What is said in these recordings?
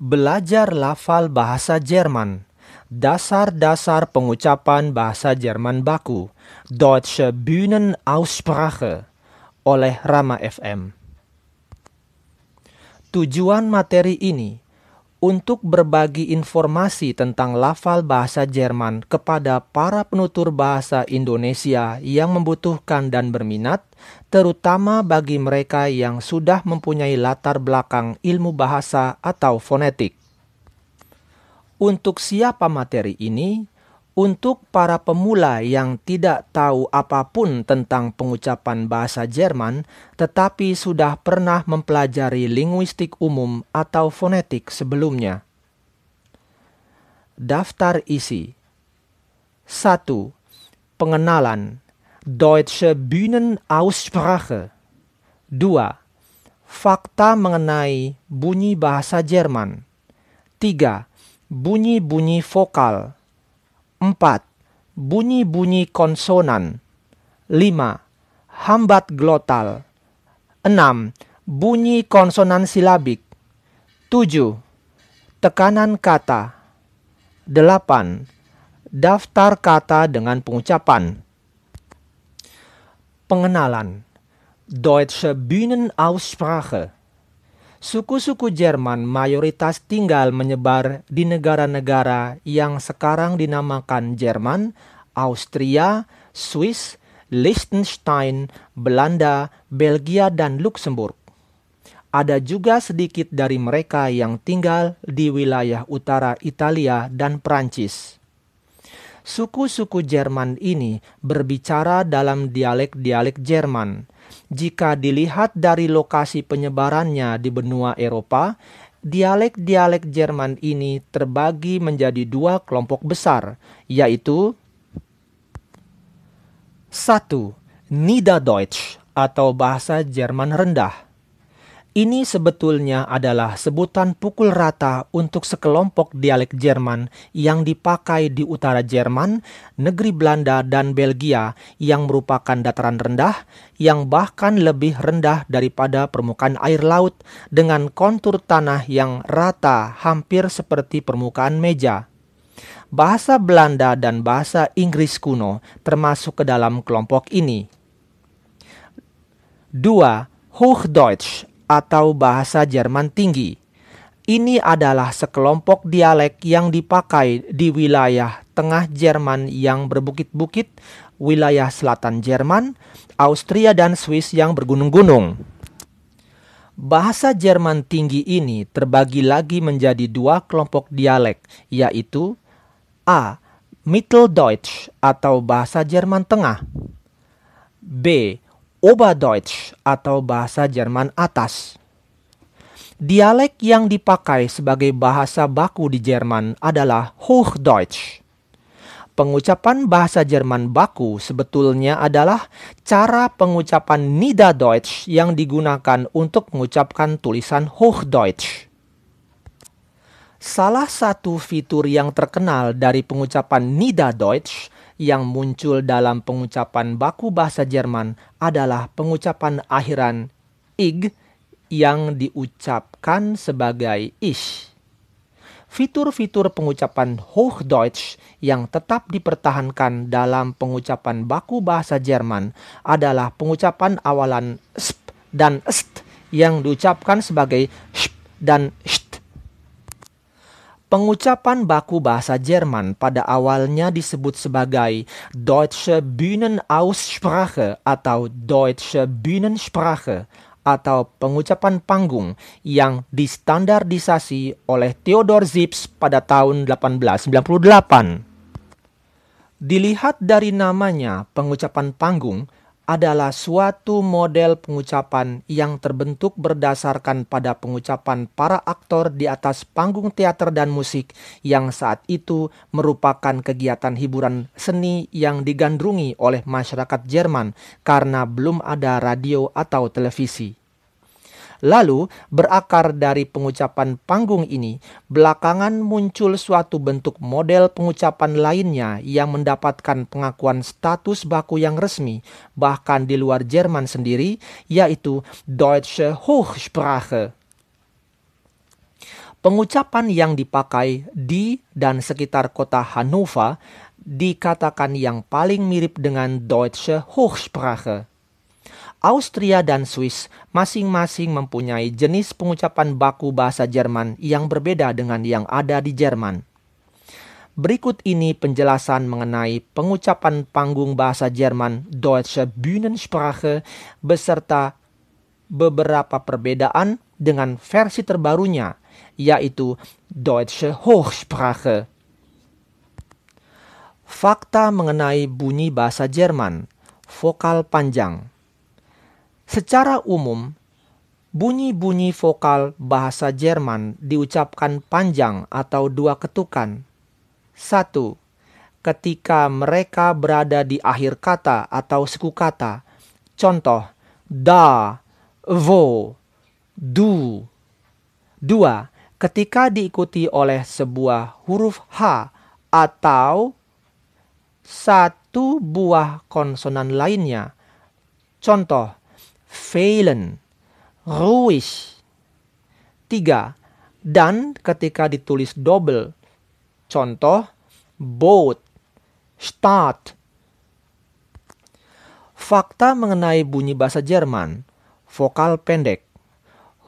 Belajar lafal bahasa Jerman. Dasar-dasar pengucapan bahasa Jerman baku. Deutsche Bühnenaussprache oleh Rama FM. Tujuan materi ini untuk berbagi informasi tentang lafal bahasa Jerman kepada para penutur bahasa Indonesia yang membutuhkan dan berminat terutama bagi mereka yang sudah mempunyai latar belakang ilmu bahasa atau fonetik. Untuk siapa materi ini? Untuk para pemula yang tidak tahu apapun tentang pengucapan bahasa Jerman, tetapi sudah pernah mempelajari linguistik umum atau fonetik sebelumnya. Daftar isi 1. Pengenalan Deutsche Bühnenaussprache. 2. Fakta mengenai bunyi bahasa Jerman. 3. Bunyi-bunyi vokal. 4. Bunyi-bunyi konsonan. 5. Hambat glotal. 6. Bunyi konsonan silabik. 7. Tekanan kata. 8. Daftar kata dengan pengucapan pengenalan Deutsche Bühnenaussprache. Suku-suku Jerman mayoritas tinggal menyebar di negara-negara yang sekarang dinamakan Jerman, Austria, Swiss, Liechtenstein, Belanda, Belgia, dan Luxemburg. Ada juga sedikit dari mereka yang tinggal di wilayah utara Italia dan Prancis. Suku-suku Jerman ini berbicara dalam dialek-dialek Jerman. Jika dilihat dari lokasi penyebarannya di benua Eropa, dialek-dialek Jerman ini terbagi menjadi dua kelompok besar, yaitu 1. Niederdeutsch atau bahasa Jerman rendah ini sebetulnya adalah sebutan pukul rata untuk sekelompok dialek Jerman yang dipakai di utara Jerman, negeri Belanda, dan Belgia yang merupakan dataran rendah yang bahkan lebih rendah daripada permukaan air laut dengan kontur tanah yang rata hampir seperti permukaan meja. Bahasa Belanda dan bahasa Inggris kuno termasuk ke dalam kelompok ini. 2. Hochdeutsch atau bahasa Jerman tinggi. Ini adalah sekelompok dialek yang dipakai di wilayah tengah Jerman yang berbukit-bukit, wilayah selatan Jerman, Austria dan Swiss yang bergunung-gunung. Bahasa Jerman tinggi ini terbagi lagi menjadi dua kelompok dialek, yaitu A. Mitteldeutsch atau bahasa Jerman Tengah B. Oberdeutsch atau bahasa Jerman atas. Dialek yang dipakai sebagai bahasa baku di Jerman adalah Hochdeutsch. Pengucapan bahasa Jerman baku sebetulnya adalah cara pengucapan Niederdeutsch yang digunakan untuk mengucapkan tulisan Hochdeutsch. Salah satu fitur yang terkenal dari pengucapan Niederdeutsch yang muncul dalam pengucapan baku bahasa Jerman adalah pengucapan akhiran ig yang diucapkan sebagai ish. Fitur-fitur pengucapan Hochdeutsch yang tetap dipertahankan dalam pengucapan baku bahasa Jerman adalah pengucapan awalan sp dan st yang diucapkan sebagai sp dan sh. Pengucapan baku bahasa Jerman pada awalnya disebut sebagai Deutsche Bühnenaussprache atau Deutsche Bühnensprache atau pengucapan panggung yang distandardisasi oleh Theodor Zips pada tahun 1898. Dilihat dari namanya, pengucapan panggung adalah suatu model pengucapan yang terbentuk berdasarkan pada pengucapan para aktor di atas panggung teater dan musik yang saat itu merupakan kegiatan hiburan seni yang digandrungi oleh masyarakat Jerman karena belum ada radio atau televisi. Lalu, berakar dari pengucapan panggung ini, belakangan muncul suatu bentuk model pengucapan lainnya yang mendapatkan pengakuan status baku yang resmi, bahkan di luar Jerman sendiri, yaitu Deutsche Hochsprache. Pengucapan yang dipakai di dan sekitar kota Hannover dikatakan yang paling mirip dengan Deutsche Hochsprache. Austria dan Swiss masing-masing mempunyai jenis pengucapan baku bahasa Jerman yang berbeda dengan yang ada di Jerman. Berikut ini penjelasan mengenai pengucapan panggung bahasa Jerman Deutsche Bühnensprache beserta beberapa perbedaan dengan versi terbarunya, yaitu Deutsche Hochsprache. Fakta mengenai bunyi bahasa Jerman, vokal panjang. Secara umum, bunyi-bunyi vokal bahasa Jerman diucapkan panjang atau dua ketukan. Satu, ketika mereka berada di akhir kata atau suku kata. Contoh, da, vo, du. Dua, ketika diikuti oleh sebuah huruf H atau satu buah konsonan lainnya. Contoh, feilen, ruish. Tiga, dan ketika ditulis double. Contoh, boat, start. Fakta mengenai bunyi bahasa Jerman, vokal pendek.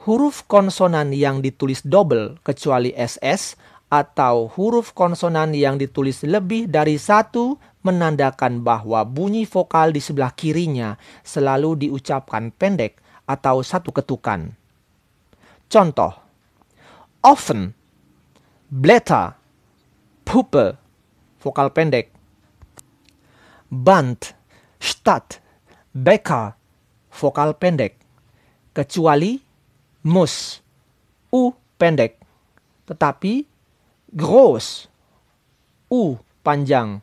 Huruf konsonan yang ditulis double kecuali SS atau huruf konsonan yang ditulis lebih dari satu menandakan bahwa bunyi vokal di sebelah kirinya selalu diucapkan pendek atau satu ketukan. Contoh, often, blätter, puppe, vokal pendek, band, stadt, beka, vokal pendek, kecuali mus, u pendek. Tetapi groß, U panjang.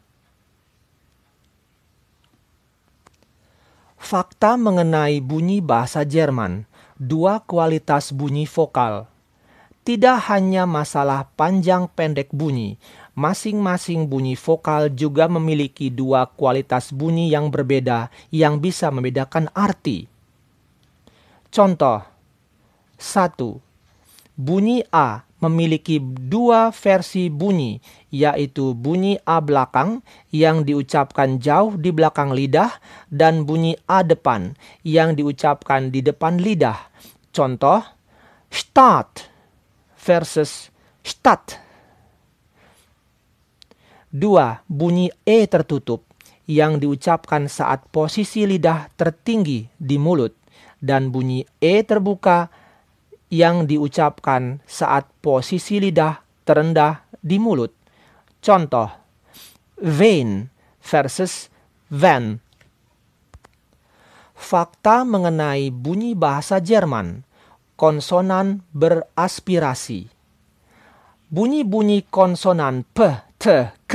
Fakta mengenai bunyi bahasa Jerman, dua kualitas bunyi vokal. Tidak hanya masalah panjang pendek bunyi, masing-masing bunyi vokal juga memiliki dua kualitas bunyi yang berbeda yang bisa membedakan arti. Contoh satu, Bunyi A memiliki dua versi bunyi, yaitu bunyi A belakang yang diucapkan jauh di belakang lidah dan bunyi A depan yang diucapkan di depan lidah. Contoh, start versus start. Dua, bunyi E tertutup yang diucapkan saat posisi lidah tertinggi di mulut dan bunyi E terbuka yang diucapkan saat posisi lidah terendah di mulut. Contoh, vein versus van. Fakta mengenai bunyi bahasa Jerman, konsonan beraspirasi. Bunyi-bunyi konsonan p, t, k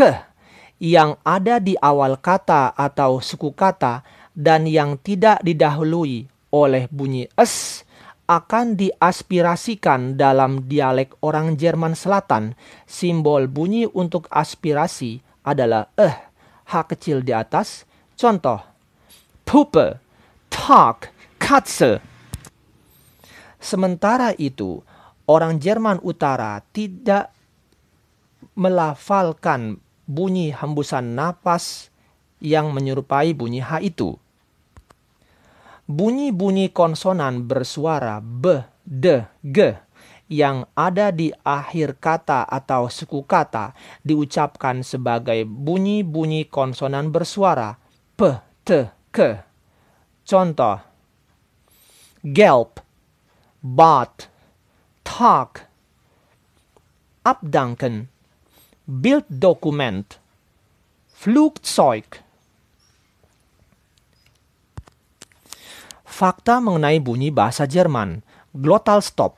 yang ada di awal kata atau suku kata dan yang tidak didahului oleh bunyi s akan diaspirasikan dalam dialek orang Jerman Selatan. Simbol bunyi untuk aspirasi adalah eh, h kecil di atas. Contoh, Puppe, talk, Katze. Sementara itu, orang Jerman Utara tidak melafalkan bunyi hembusan napas yang menyerupai bunyi H itu bunyi-bunyi konsonan bersuara b, d, g yang ada di akhir kata atau suku kata diucapkan sebagai bunyi-bunyi konsonan bersuara p, t, k. Contoh: gelp, bat, talk, abdanken, build document, Flugzeug. Fakta mengenai bunyi bahasa Jerman, glottal stop.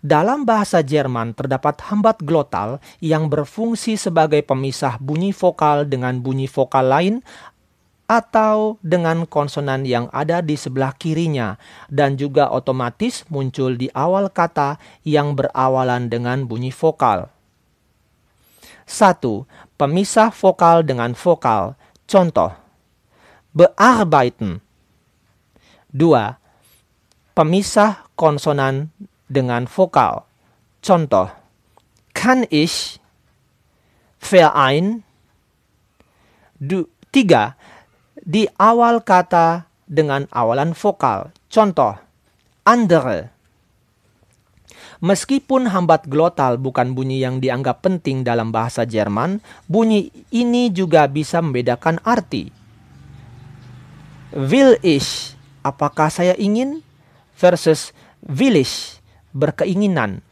Dalam bahasa Jerman terdapat hambat glotal yang berfungsi sebagai pemisah bunyi vokal dengan bunyi vokal lain atau dengan konsonan yang ada di sebelah kirinya dan juga otomatis muncul di awal kata yang berawalan dengan bunyi vokal. 1. Pemisah vokal dengan vokal. Contoh: bearbeiten 2. Pemisah konsonan dengan vokal. Contoh, kann ich, verein. Du, tiga, di awal kata dengan awalan vokal. Contoh, andere. Meskipun hambat glotal bukan bunyi yang dianggap penting dalam bahasa Jerman, bunyi ini juga bisa membedakan arti. Will ich apakah saya ingin versus willig, berkeinginan.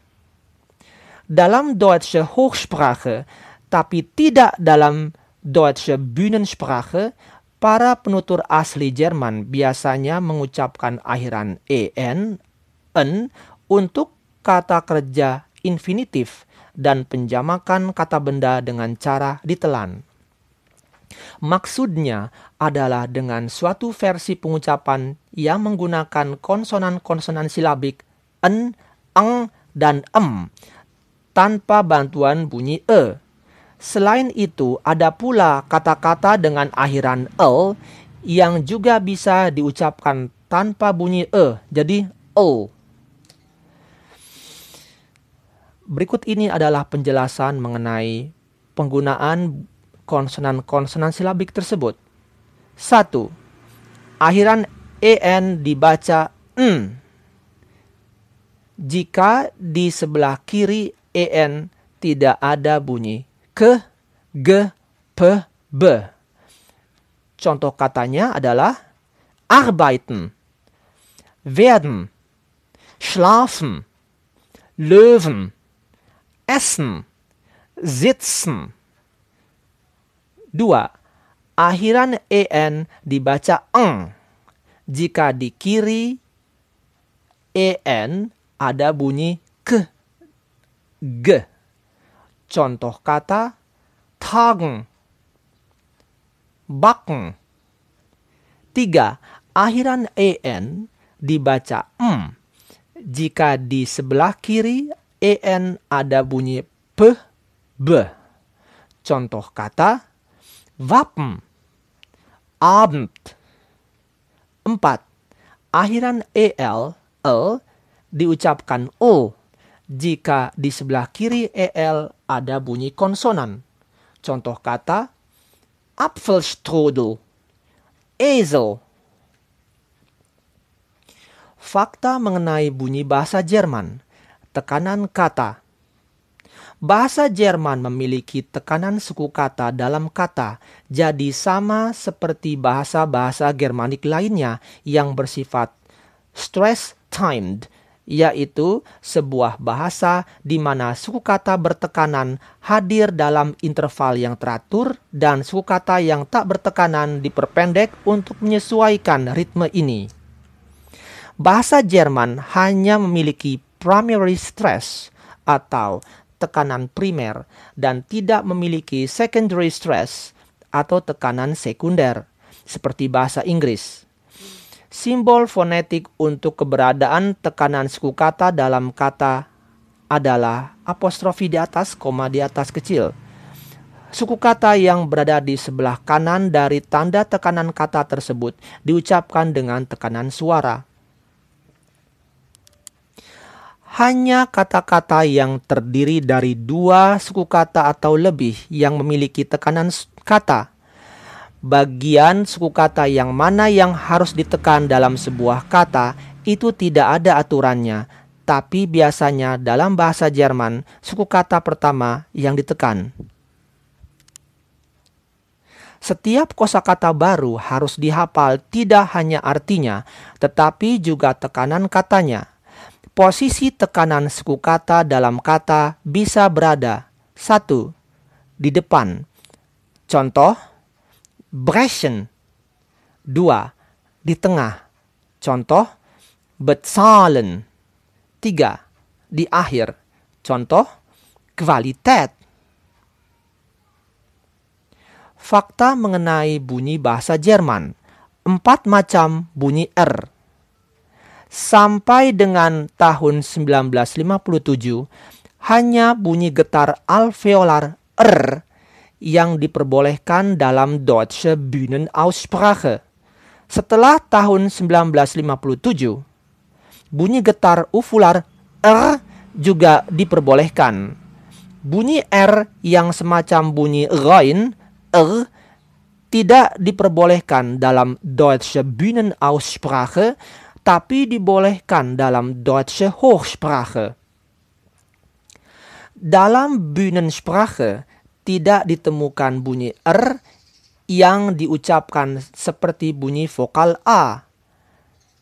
Dalam Deutsche Hochsprache, tapi tidak dalam Deutsche Bühnensprache, para penutur asli Jerman biasanya mengucapkan akhiran en, en untuk kata kerja infinitif dan penjamakan kata benda dengan cara ditelan. Maksudnya adalah dengan suatu versi pengucapan yang menggunakan konsonan-konsonan silabik en, eng, dan em tanpa bantuan bunyi e. Selain itu, ada pula kata-kata dengan akhiran l yang juga bisa diucapkan tanpa bunyi e, jadi l. Berikut ini adalah penjelasan mengenai penggunaan konsonan-konsonan silabik tersebut. 1. Akhiran en dibaca n. Jika di sebelah kiri en tidak ada bunyi ke, ge, pe, be. Contoh katanya adalah arbeiten, werden, schlafen, löwen, essen, sitzen. Dua, akhiran en dibaca eng. Jika di kiri en ada bunyi ke, g. Contoh kata tang, bakng. Tiga, akhiran en dibaca m. Jika di sebelah kiri en ada bunyi p, b. Contoh kata Wappen. Abend. 4. Akhiran EL, L, diucapkan O jika di sebelah kiri EL ada bunyi konsonan. Contoh kata, Apfelstrudel, ezel. Fakta mengenai bunyi bahasa Jerman, tekanan kata, Bahasa Jerman memiliki tekanan suku kata dalam kata, jadi sama seperti bahasa-bahasa Germanik lainnya yang bersifat stress timed, yaitu sebuah bahasa di mana suku kata bertekanan hadir dalam interval yang teratur dan suku kata yang tak bertekanan diperpendek untuk menyesuaikan ritme ini. Bahasa Jerman hanya memiliki primary stress atau tekanan primer dan tidak memiliki secondary stress atau tekanan sekunder seperti bahasa Inggris. Simbol fonetik untuk keberadaan tekanan suku kata dalam kata adalah apostrofi di atas, koma di atas kecil. Suku kata yang berada di sebelah kanan dari tanda tekanan kata tersebut diucapkan dengan tekanan suara hanya kata-kata yang terdiri dari dua suku kata atau lebih yang memiliki tekanan kata. Bagian suku kata yang mana yang harus ditekan dalam sebuah kata itu tidak ada aturannya, tapi biasanya dalam bahasa Jerman suku kata pertama yang ditekan. Setiap kosakata baru harus dihafal tidak hanya artinya, tetapi juga tekanan katanya. Posisi tekanan suku kata dalam kata bisa berada satu di depan. Contoh brechen. Dua di tengah. Contoh bezahlen. Tiga di akhir. Contoh kualitas. Fakta mengenai bunyi bahasa Jerman. Empat macam bunyi R sampai dengan tahun 1957 hanya bunyi getar alveolar R yang diperbolehkan dalam Deutsche Bühnenaussprache. Setelah tahun 1957, bunyi getar uvular R juga diperbolehkan. Bunyi R yang semacam bunyi Rhein, R, tidak diperbolehkan dalam Deutsche Bühnenaussprache tapi dibolehkan dalam Deutsche Hochsprache. Dalam Bühnensprache tidak ditemukan bunyi R yang diucapkan seperti bunyi vokal A.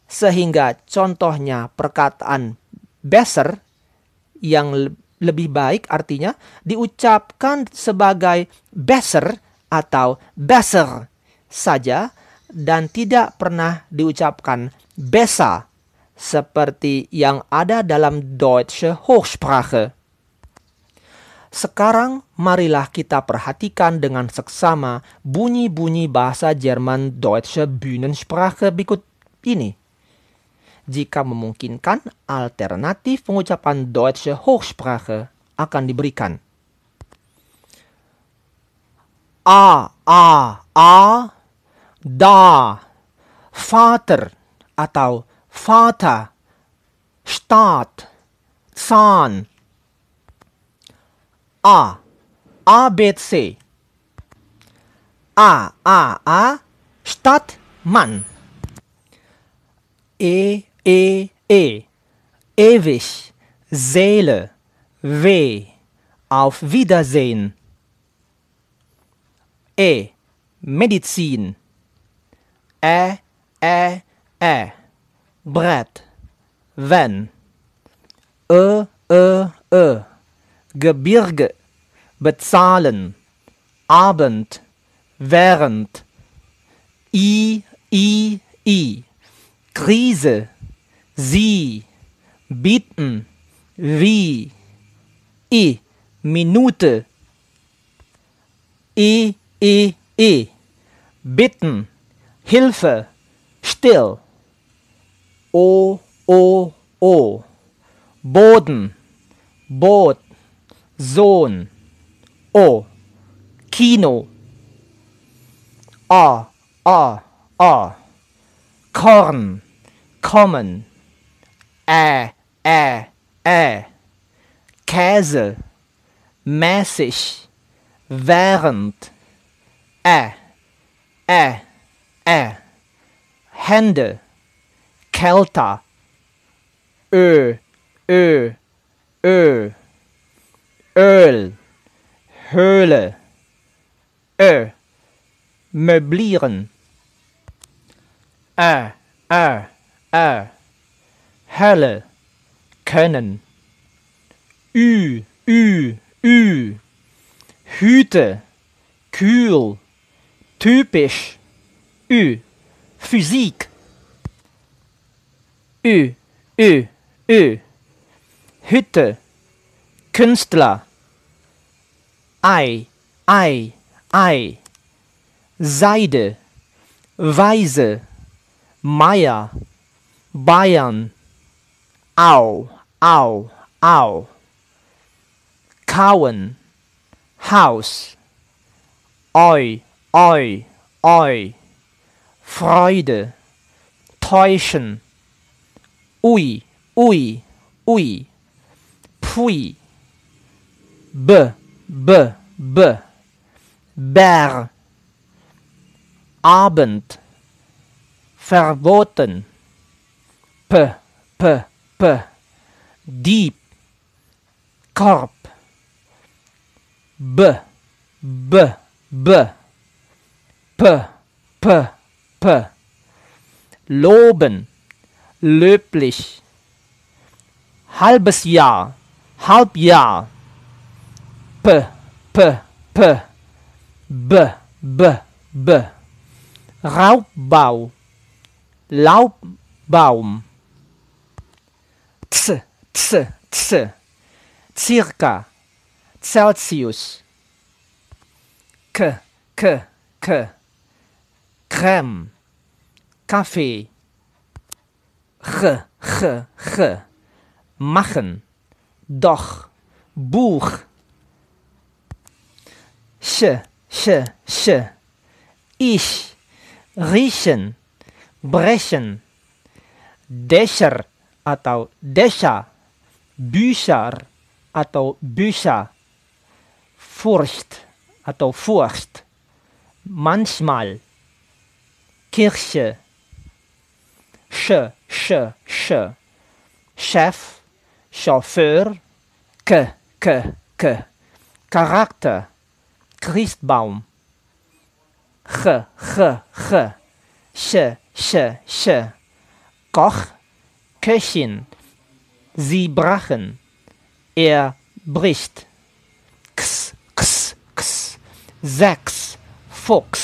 Sehingga contohnya perkataan besser yang lebih baik artinya diucapkan sebagai besser atau besser saja dan tidak pernah diucapkan besser seperti yang ada dalam Deutsche Hochsprache. Sekarang marilah kita perhatikan dengan seksama bunyi-bunyi bahasa Jerman Deutsche Bühnensprache berikut ini. Jika memungkinkan, alternatif pengucapan Deutsche Hochsprache akan diberikan. A, A, A, da, Vater, atau Vater, Staat, Zahn. A. ABC. A, A, A, Stadt, Mann. E, E, E, ewig, Seele, W, auf Wiedersehen. E, Medizin. Ä, Ä, ä, e. Brett, wenn, ö, ö, ö, Gebirge, bezahlen, Abend, während, i, i, i, Krise, sie, bieten, wie, i, Minute, i, i, i, bitten, Hilfe, still. O, O, O. Boden, Boot, Sohn, O. Kino. A, A, A. Korn, kommen. Ä, Ä, Ä. Käse, mäßig, während. Ä, Ä, Ä. Hände. Kelter. Ö, Ö, Ö. Öl. Höhle. Ö. Möblieren. Ä, Ä, Ä. Hölle. Können. Ü, Ü, Ü. Hüte. Kühl. Typisch. Ü. Physik. Ü, Ö, Ö. Hütte, Künstler. Ei, Ei, Ei. Seide, Weise, Meier, Bayern. Au, Au, Au. Kauen, Haus. Oi, Oi, Oi. Freude, Täuschen. Ui, ui, ui. Pfui. B, b, b. Bär. Abend. Verboten. P, p, p. Dieb. Korb. B, b, b. P, p, p. Loben löblich. Halbes Jahr, Halbjahr. P, P, P. B, B, B. Raubbau, Laubbaum. Z, Z, Z. Circa, Celsius. K, K, K. Creme, Kaffee. ge, ge, ge. Machen, doch, boeg. Sche, sche, sche. Ich, riechen, brechen. deser, atau desha, Bücher, atau bücha. Furcht atau furcht. Manchmal, Kirche, sch. sch, sch. Chef, Chauffeur, k, k, k. Charakter, Christbaum. Ch, ch, ch. Sch, sch, sch. Koch, Köchin. Sie brachen. Er bricht. X, x, x. Sechs, Fuchs.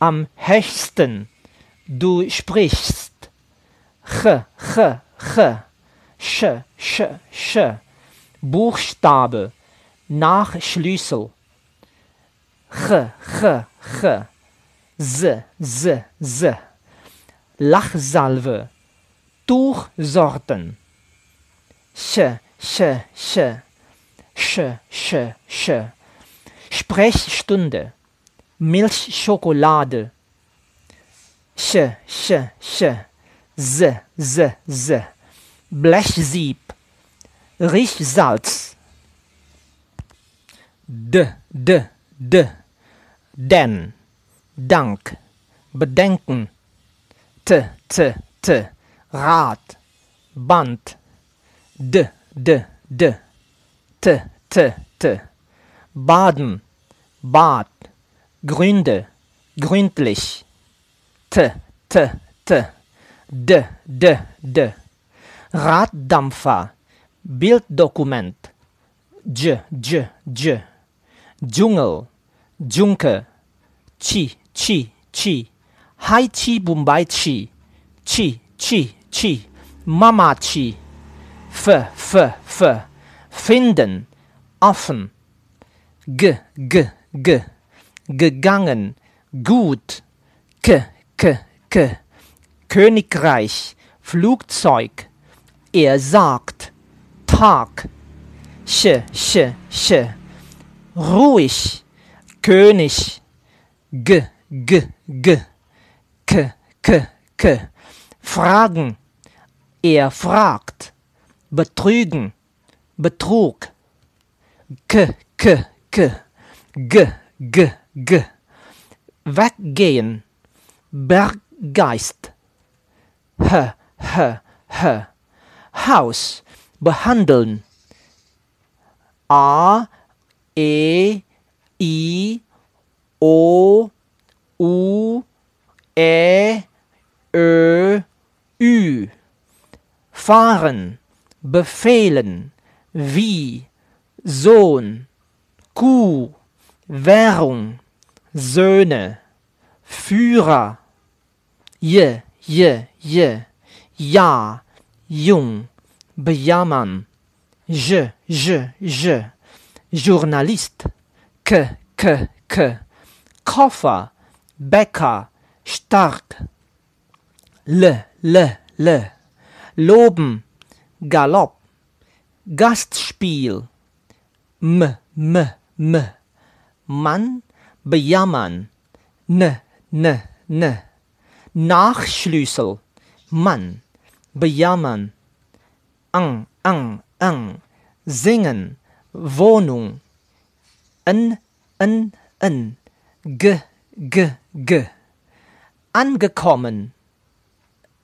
am höchsten. Du sprichst. H, H, H, Sch, sch, sch. Buchstabe nach Schlüssel. H, H, ch. Z, z, z. Lachsalve. Tuchsorten. Sch, sch, sch. Sch, sch, sch. Sprechstunde. Milchschokolade. Sch, sch, sch. Z, z, z. Blechsieb. Riechsalz. D, d, d. Denn. Dank. Bedenken. T, t, t. Rat. Band. D, d, d. T, t, t. Baden. Bad. Gründe, gründlich. T, T, T. D, D, D. Raddampfer, Bilddokument. J, J, J. Dschungel, Dschunke. Chi, Chi, Chi. Hai Chi Bombay Chi. Chi, Chi, Chi. Mama Chi. F, F, F. Finden, offen. G, G, G gegangen, gut, k, k, k, Königreich, Flugzeug, er sagt, Tag, sch, sch, sch, ruhig, König, g, g, g, k, k, k, fragen, er fragt, betrügen, Betrug, k, k, k, g, g, G. Weggehen. Berggeist. H. H. H. Haus. Behandeln. A. E. I. O. U. E. Ö. Ü. Fahren. Befehlen. Wie. Sohn. Kuh. Währung. Söhne, Führer, je, je, je, ja, jung, bejammern, je, je, je, Journalist, k, k, k, Koffer, Bäcker, stark, le, le, le, loben, Galopp, Gastspiel, m, m, m, Mann, bejammern, ne, ne, ne. Nachschlüssel, Mann, bejammern, ang, ang, ang, singen, Wohnung, n, n, n, g, g, g. Angekommen,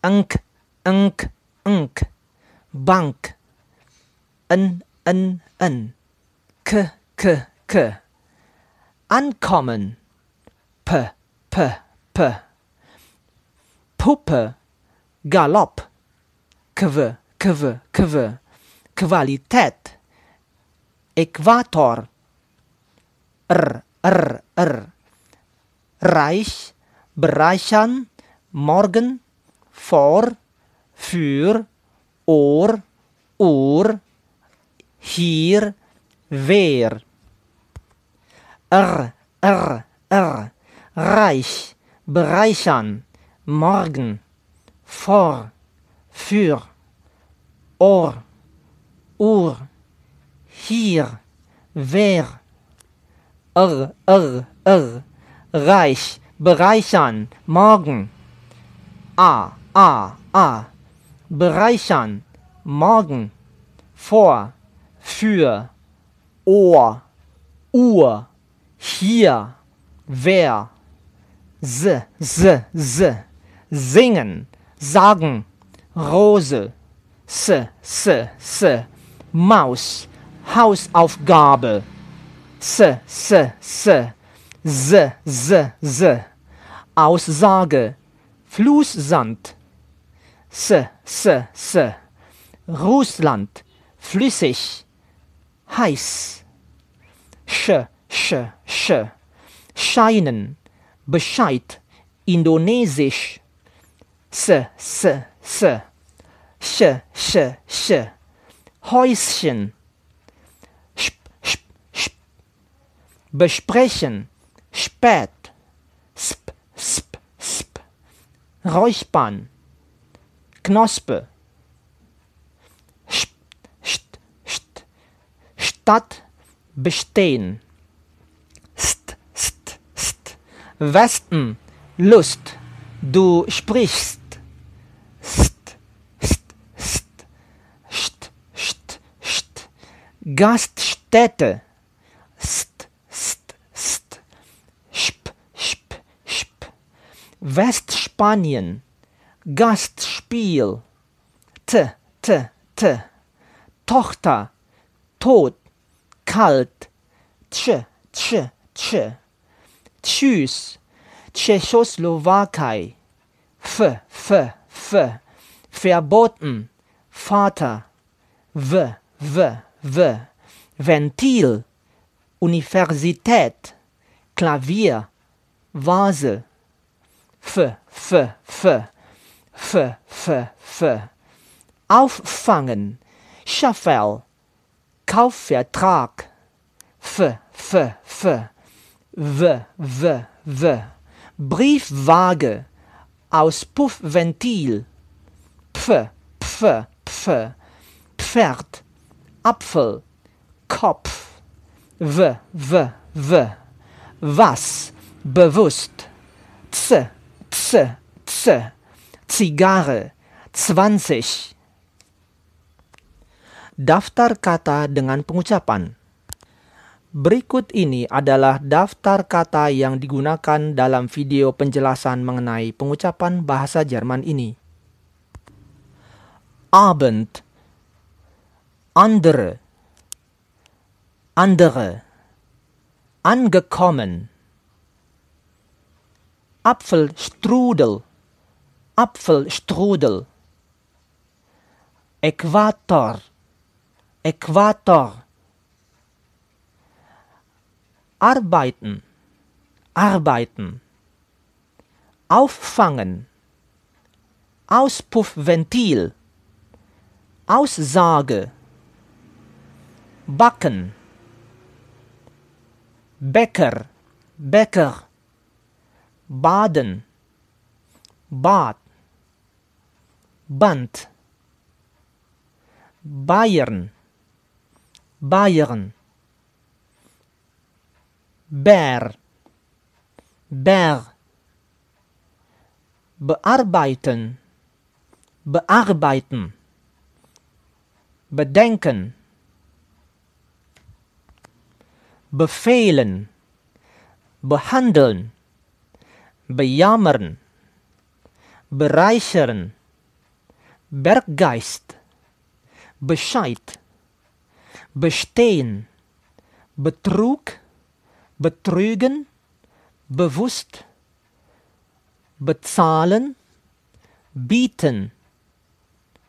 ank, ank, ank, bank, n, n, n, k, k, k ankommen. P, p, p. Puppe, Galopp. Kw, kw, kw. Qualität, Äquator. R, r, r. Reich, bereichern, morgen, vor, für, Ohr, Uhr, hier, wer. R, R, R. Reich, bereichern, morgen, vor, für, Ohr, Uhr, hier, wer. R, R, R. Reich, bereichern, morgen. A, A, A. Bereichern, morgen. Vor, für, Ohr, Uhr hier, wer, s, s, s, singen, sagen, Rose, s, s, s, Maus, Hausaufgabe, s, s, s, s, s, s, Aussage, Flusssand, s, s, s, Russland, flüssig, heiß, sch, sch, Sch, scheinen, Bescheid, Indonesisch, S, S, S, Sch, Sch, Sch, Häuschen, Sp, Sp, Sp, besprechen, spät, Sp, Sp, Sp, Räuchbahn, Knospe, sp, St, St, Stadt, bestehen. Westen, Lust, du sprichst. St, st, st, st, st, st. Gaststätte. St, st, st. Sp, sp, sp. Westspanien. Gastspiel. T, t, t. Tochter. Tod. Kalt. Tsch, tsch, tsch. Tschüss, Tschechoslowakei, F, F, F, verboten, Vater, W, W, W, Ventil, Universität, Klavier, Vase, F, F, F, F, F, F, auffangen, Schaffel, Kaufvertrag, F, F, F, W, W, W. Briefwaage, Auspuffventil, Pf, Pf, Pf. Pferd, Apfel, Kopf. W, W, W. Was, bewusst. Z, Z, Z. Zigarre, 20. Daftar kata dengan pengucapan Berikut ini adalah daftar kata yang digunakan dalam video penjelasan mengenai pengucapan bahasa Jerman ini. Abend, andere, andere, angekommen, Apfelstrudel, Apfelstrudel, Äquator, Äquator. arbeiten, arbeiten, auffangen, Auspuffventil, Aussage, backen, Bäcker, Bäcker, baden, Bad, Band, Bayern, Bayern. Ber. Ber. Bearbeiten. Bearbeiten. Bedenken. Bevelen. Behandelen. Bejammern. Bereichern. Berggeist. Bescheid. Bestehen. Betrug betrügen, bewusst, bezahlen, bieten,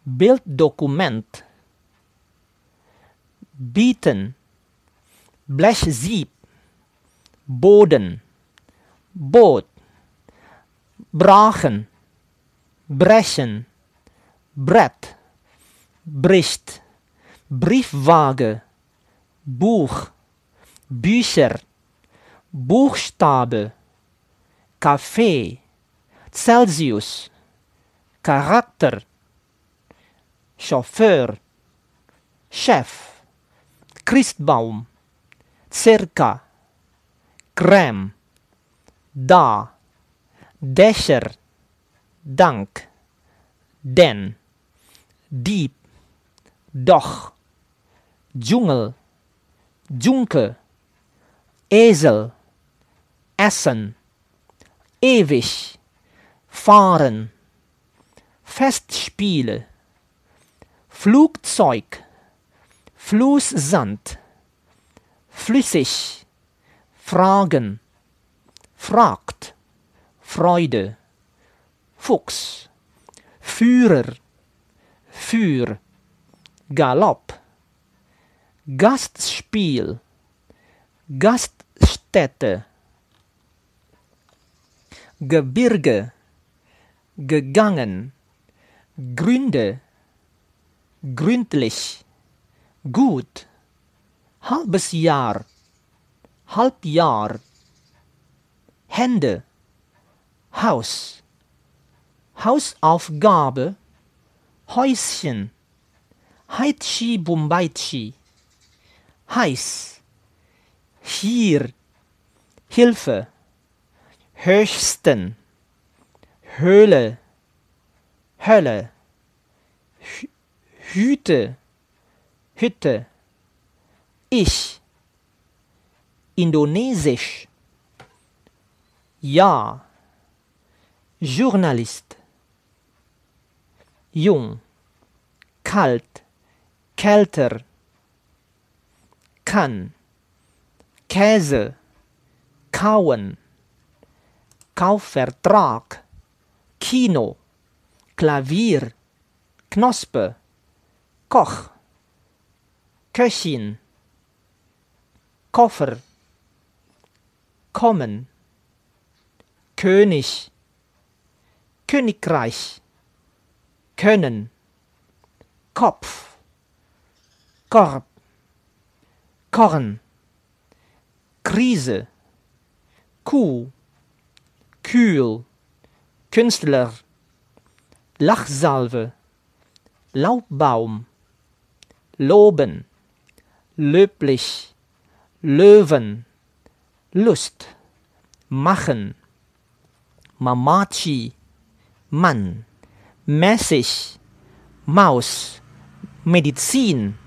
Bilddokument, bieten, Blechsieb, Boden, Boot, brachen, brechen, Brett, bricht, Briefwaage, Buch, Bücher, Buchstabe, Kaffee, Celsius, Charakter, Chauffeur, Chef, Christbaum, Circa, Crème, Da, Dächer, Dank, Den, Dieb, Doch, Dschungel, Dschunkel, Esel, essen, ewig, fahren, Festspiele, Flugzeug, Flusssand, flüssig, fragen, fragt, Freude, Fuchs, Führer, Führ, Galopp, Gastspiel, Gaststätte, Gebirge, gegangen, Gründe, gründlich, gut, halbes Jahr, Halbjahr, Hände, Haus, Hausaufgabe, Häuschen, Heitschi Bumbaitschi, heiß, hier, Hilfe, höchsten, Höhle, Hölle, Hü Hüte, Hütte, ich, Indonesisch, ja, Journalist, jung, kalt, kälter, kann, Käse, kauen, Kaufvertrag, Kino, Klavier, Knospe, Koch, Köchin, Koffer, Kommen, König, Königreich, Können, Kopf, Korb, Korn, Krise, Kuh, Kühl, Künstler, Lachsalve, Laubbaum, Loben, Löblich, Löwen, Lust, Machen, Mamachi, Mann, Mäßig, Maus, Medizin,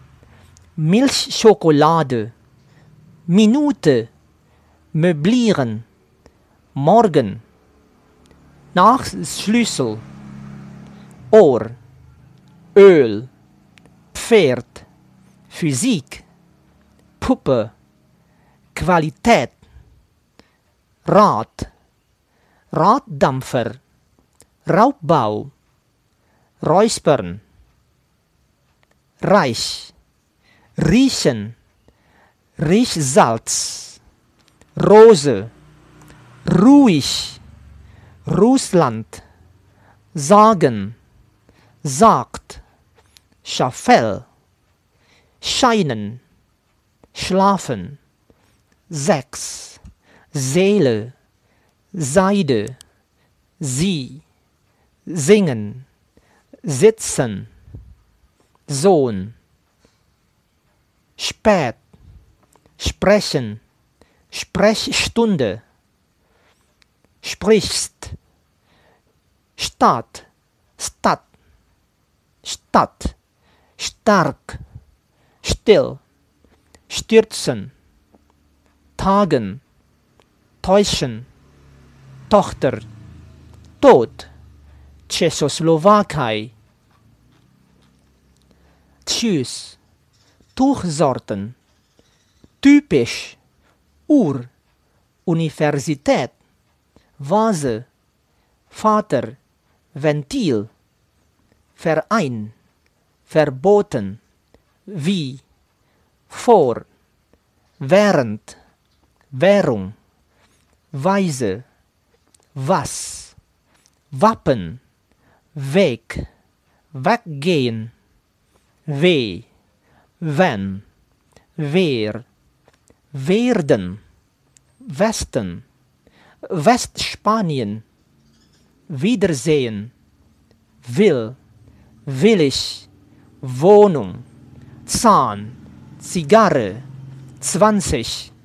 Milchschokolade, Minute, Möblieren, Morgen, nach Schlüssel, Ohr, Öl, Pferd, Physik, Puppe, Qualität, Rad, Raddampfer, Raubbau, Räuspern, Reich, Riechen, Riechsalz, Rose, Ruhig, Russland, sagen, sagt, Schafell, scheinen, schlafen, sechs, Seele, Seide, sie, singen, sitzen, Sohn, spät, sprechen, Sprechstunde, sprichst. Stadt, Stadt, Stadt, stark, still, stürzen, tagen, täuschen, Tochter, Tod, Tschechoslowakei. Tschüss, Tuchsorten, typisch, Ur, Universität, Vase, Vater, Ventil, Verein, verboten, wie, vor, während, Währung, Weise, was, Wappen, Weg, weggehen, weh, wenn, wer, werden, Westen, Westspanien wiedersehen will, willig, Wohnung, Zahn, Zigarre, 20